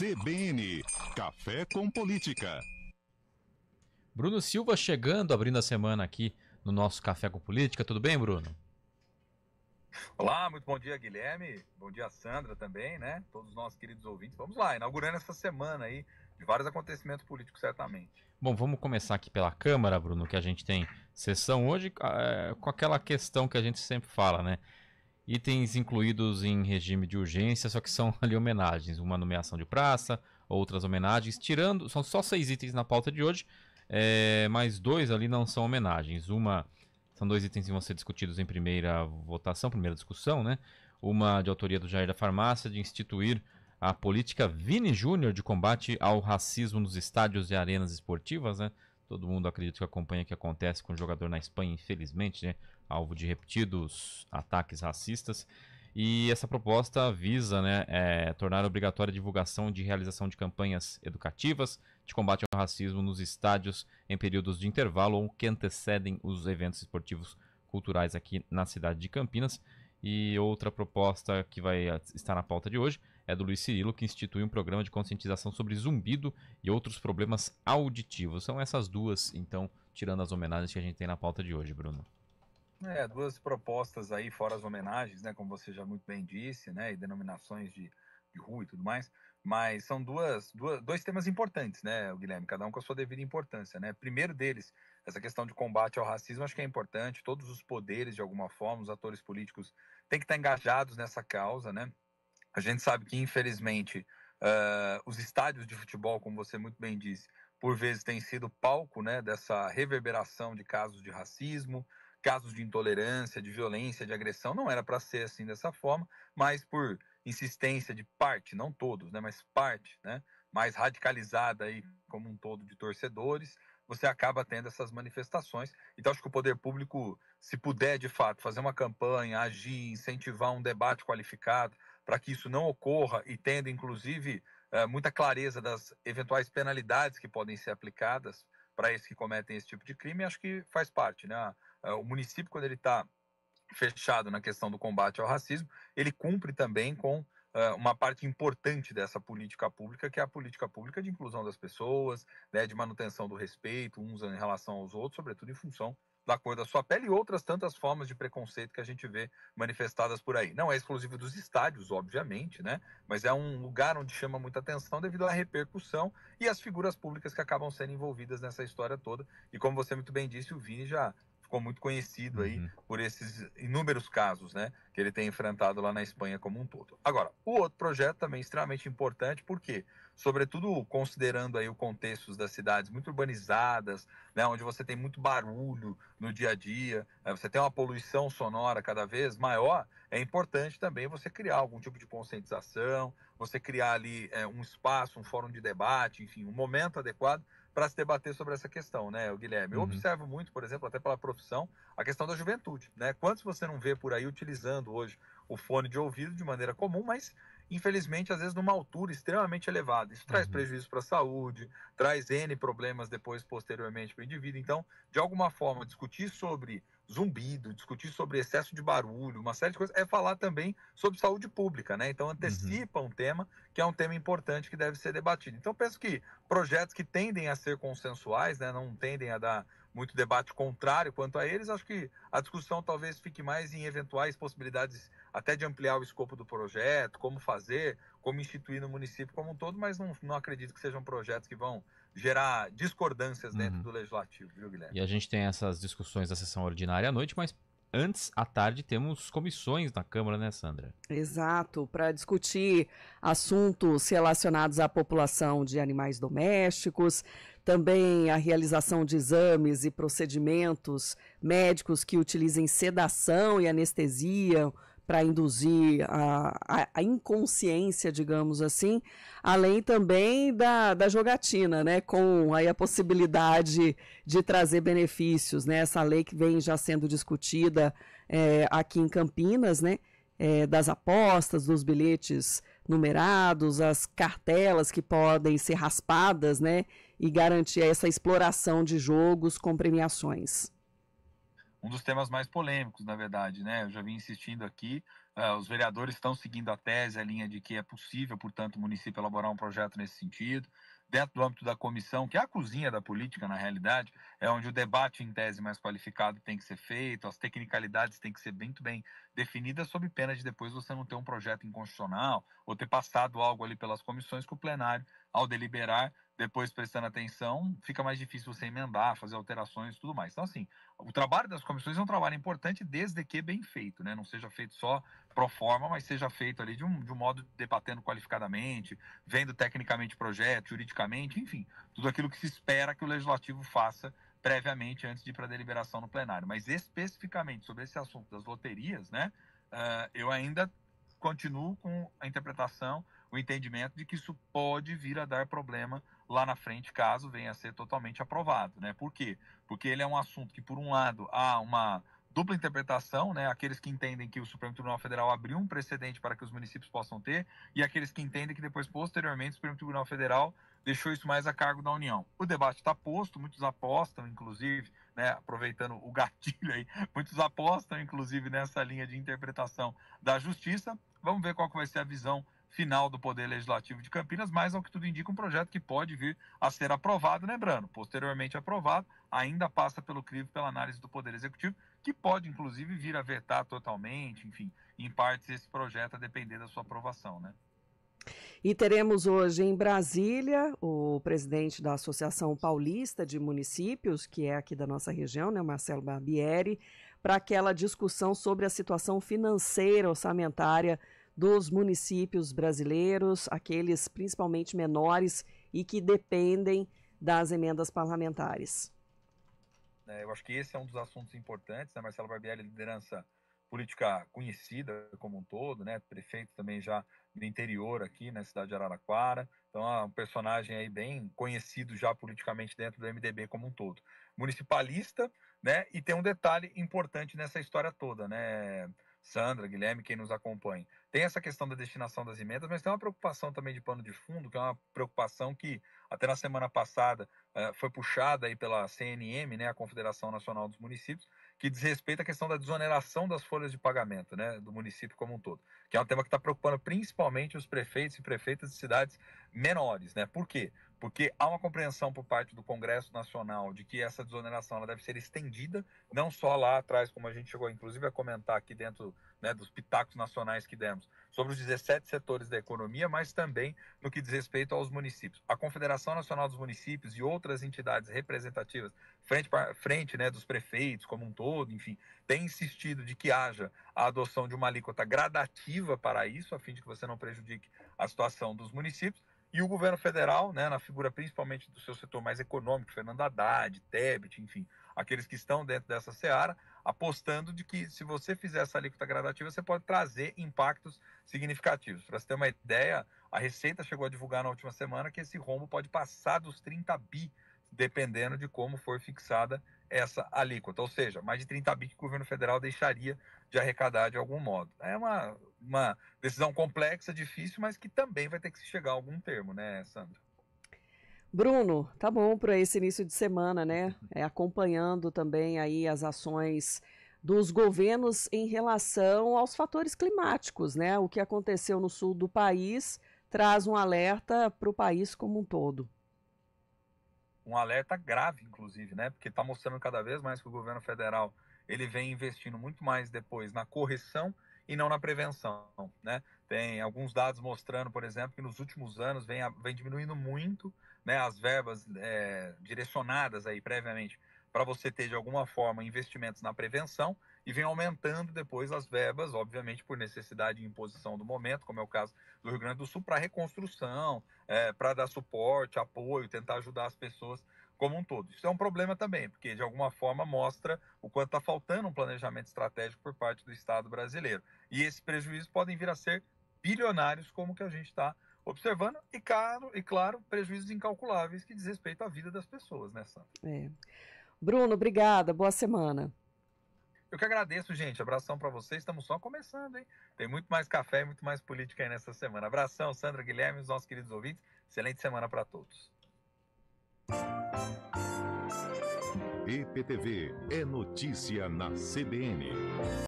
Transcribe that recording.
CBN Café com Política. Bruno Silva chegando, abrindo a semana aqui no nosso Café com Política. Tudo bem, Bruno? Olá, muito bom dia, Guilherme. Bom dia, Sandra também, né? Todos os nossos queridos ouvintes. Vamos lá, inaugurando essa semana aí de vários acontecimentos políticos, certamente. Bom, vamos começar aqui pela Câmara, Bruno, que a gente tem sessão hoje ah, é, com aquela questão que a gente sempre fala, né? Itens incluídos em regime de urgência, só que são ali homenagens. Uma nomeação de praça, outras homenagens. Tirando, são só seis itens na pauta de hoje, é, mas dois ali não são homenagens. Uma, são dois itens que vão ser discutidos em primeira votação, primeira discussão, né? Uma de autoria do Jair da Farmácia, de instituir a política Vini Júnior de combate ao racismo nos estádios e arenas esportivas, né? Todo mundo acredita que acompanha o que acontece com o jogador na Espanha, infelizmente, né? alvo de repetidos ataques racistas. E essa proposta visa né, é, tornar obrigatória a divulgação de realização de campanhas educativas de combate ao racismo nos estádios em períodos de intervalo ou que antecedem os eventos esportivos culturais aqui na cidade de Campinas. E outra proposta que vai estar na pauta de hoje é do Luiz Cirilo, que institui um programa de conscientização sobre zumbido e outros problemas auditivos. São essas duas, então, tirando as homenagens que a gente tem na pauta de hoje, Bruno. É, duas propostas aí, fora as homenagens, né, como você já muito bem disse, né, e denominações de, de rua e tudo mais, mas são duas, duas, dois temas importantes, né, Guilherme, cada um com a sua devida importância, né. Primeiro deles, essa questão de combate ao racismo, acho que é importante, todos os poderes, de alguma forma, os atores políticos têm que estar engajados nessa causa, né. A gente sabe que, infelizmente, uh, os estádios de futebol, como você muito bem disse, por vezes têm sido palco, né, dessa reverberação de casos de racismo, casos de intolerância, de violência, de agressão. Não era para ser assim dessa forma, mas por insistência de parte, não todos, né, mas parte, né, mais radicalizada aí como um todo de torcedores, você acaba tendo essas manifestações. Então acho que o poder público, se puder de fato fazer uma campanha, agir, incentivar um debate qualificado para que isso não ocorra e tendo inclusive eh, muita clareza das eventuais penalidades que podem ser aplicadas para esses que cometem esse tipo de crime, acho que faz parte, né? É, o município, quando ele está fechado na questão do combate ao racismo, ele cumpre também com é, uma parte importante dessa política pública, que é a política pública de inclusão das pessoas, né, de manutenção do respeito uns em relação aos outros, sobretudo em função da cor da sua pele e outras tantas formas de preconceito que a gente vê manifestadas por aí. Não é exclusivo dos estádios, obviamente, né? Mas é um lugar onde chama muita atenção devido à repercussão e às figuras públicas que acabam sendo envolvidas nessa história toda. E como você muito bem disse, o Vini já ficou muito conhecido aí uhum. por esses inúmeros casos, né, que ele tem enfrentado lá na Espanha como um todo. Agora, o outro projeto também extremamente importante, porque, sobretudo considerando aí o contexto das cidades muito urbanizadas, né, onde você tem muito barulho no dia a dia, né, você tem uma poluição sonora cada vez maior, é importante também você criar algum tipo de conscientização, você criar ali é, um espaço, um fórum de debate, enfim, um momento adequado para se debater sobre essa questão, né, Guilherme? Eu uhum. observo muito, por exemplo, até pela profissão, a questão da juventude, né? Quantos você não vê por aí utilizando hoje o fone de ouvido de maneira comum, mas infelizmente, às vezes numa altura extremamente elevada. Isso uhum. traz prejuízo para a saúde, traz N problemas depois, posteriormente, para o indivíduo. Então, de alguma forma, discutir sobre zumbido, discutir sobre excesso de barulho, uma série de coisas, é falar também sobre saúde pública, né? Então antecipa uhum. um tema que é um tema importante que deve ser debatido. Então penso que projetos que tendem a ser consensuais, né, não tendem a dar muito debate contrário quanto a eles, acho que a discussão talvez fique mais em eventuais possibilidades até de ampliar o escopo do projeto, como fazer, como instituir no município como um todo, mas não, não acredito que sejam projetos que vão gerar discordâncias dentro uhum. do legislativo, viu, Guilherme? E a gente tem essas discussões da sessão ordinária à noite, mas antes à tarde temos comissões na Câmara, né, Sandra? Exato, para discutir assuntos relacionados à população de animais domésticos, também a realização de exames e procedimentos médicos que utilizem sedação e anestesia, para induzir a, a, a, inconsciência, digamos assim, além também da, da jogatina, né, com aí a possibilidade de trazer benefícios, né, essa lei que vem já sendo discutida é, aqui em Campinas, né, é, das apostas, dos bilhetes numerados, as cartelas que podem ser raspadas, né, e garantir essa exploração de jogos com premiações um dos temas mais polêmicos, na verdade, né? Eu já vim insistindo aqui, uh, os vereadores estão seguindo a tese, a linha de que é possível, portanto, o município elaborar um projeto nesse sentido dentro do âmbito da comissão, que é a cozinha da política, na realidade, é onde o debate em tese mais qualificado tem que ser feito, as tecnicalidades têm que ser muito bem definidas, sob pena de depois você não ter um projeto inconstitucional ou ter passado algo ali pelas comissões que o plenário, ao deliberar, depois prestando atenção, fica mais difícil você emendar, fazer alterações e tudo mais. Então, assim, o trabalho das comissões é um trabalho importante desde que bem feito, né? Não seja feito só pro forma, mas seja feito ali de um, de um modo debatendo qualificadamente, vendo tecnicamente projeto, juridicamente, enfim, tudo aquilo que se espera que o legislativo faça previamente antes de ir para deliberação no plenário. Mas especificamente sobre esse assunto das loterias, né, uh, eu ainda continuo com a interpretação, o entendimento de que isso pode vir a dar problema lá na frente, caso venha a ser totalmente aprovado. Né? Por quê? Porque ele é um assunto que, por um lado, há uma dupla interpretação, né? Aqueles que entendem que o Supremo Tribunal Federal abriu um precedente para que os municípios possam ter e aqueles que entendem que depois posteriormente o Supremo Tribunal Federal deixou isso mais a cargo da União. O debate está posto, muitos apostam, inclusive, né, aproveitando o gatilho aí, muitos apostam, inclusive, nessa linha de interpretação da Justiça. Vamos ver qual que vai ser a visão final do Poder Legislativo de Campinas, mas ao que tudo indica um projeto que pode vir a ser aprovado, lembrando, posteriormente aprovado, ainda passa pelo crivo pela análise do Poder Executivo, que pode inclusive vir a vetar totalmente, enfim, em partes esse projeto a depender da sua aprovação, né? E teremos hoje em Brasília o presidente da Associação Paulista de Municípios, que é aqui da nossa região, né, Marcelo Barbieri, para aquela discussão sobre a situação financeira orçamentária dos municípios brasileiros, aqueles principalmente menores e que dependem das emendas parlamentares. Né? Eu acho que esse é um dos assuntos importantes. Né? Marcelo Barbieri, liderança política conhecida como um todo, né? prefeito também já do interior aqui na né? cidade de Araraquara. Então é um personagem aí bem conhecido já politicamente dentro do MDB como um todo. Municipalista, né? E tem um detalhe importante nessa história toda, né? Sandra, Guilherme, quem nos acompanha. Tem essa questão da destinação das emendas, mas tem uma preocupação também de pano de fundo, que é uma preocupação que até na semana passada eh, foi puxada aí pela CNM, né, a Confederação Nacional dos Municípios, que diz respeito à questão da desoneração das folhas de pagamento né, do município como um todo, que é um tema que está preocupando principalmente os prefeitos e prefeitas de cidades menores. Né? Por quê? Porque há uma compreensão por parte do Congresso Nacional de que essa desoneração deve ser estendida, não só lá atrás, como a gente chegou inclusive a comentar aqui dentro né, dos pitacos nacionais que demos, sobre os 17 setores da economia, mas também no que diz respeito aos municípios. A Confederação Nacional dos Municípios e outras entidades representativas, frente, pra, frente né, dos prefeitos como um todo, enfim, tem insistido de que haja a adoção de uma alíquota gradativa para isso, a fim de que você não prejudique a situação dos municípios. E o governo federal, né, na figura principalmente do seu setor mais econômico, Fernando Haddad, Tebet, enfim, aqueles que estão dentro dessa seara, apostando de que se você fizer essa alíquota gradativa, você pode trazer impactos significativos. Para você ter uma ideia, a Receita chegou a divulgar na última semana que esse rombo pode passar dos 30 bi, dependendo de como for fixada essa alíquota, ou seja, mais de 30 bi que o governo federal deixaria de arrecadar de algum modo. É uma, uma decisão complexa, difícil, mas que também vai ter que se chegar a algum termo, né, Sandro? Bruno, tá bom para esse início de semana, né? É, acompanhando também aí as ações dos governos em relação aos fatores climáticos, né? O que aconteceu no sul do país traz um alerta para o país como um todo. Um alerta grave, inclusive, né? Porque está mostrando cada vez mais que o governo federal ele vem investindo muito mais depois na correção e não na prevenção. Né? Tem alguns dados mostrando, por exemplo, que nos últimos anos vem, vem diminuindo muito né, as verbas é, direcionadas aí previamente para você ter de alguma forma investimentos na prevenção e vem aumentando depois as verbas, obviamente por necessidade e imposição do momento, como é o caso do Rio Grande do Sul, para reconstrução, é, para dar suporte, apoio, tentar ajudar as pessoas como um todo. Isso é um problema também, porque de alguma forma mostra o quanto está faltando um planejamento estratégico por parte do Estado brasileiro. E esses prejuízos podem vir a ser bilionários, como que a gente está observando, e, caro, e claro, prejuízos incalculáveis que diz respeito à vida das pessoas, né, Sam? É. Bruno, obrigada, boa semana. Eu que agradeço, gente. Abração para vocês. Estamos só começando, hein? Tem muito mais café e muito mais política aí nessa semana. Abração, Sandra, Guilherme, os nossos queridos ouvintes. Excelente semana para todos. EPTV é notícia na CBN.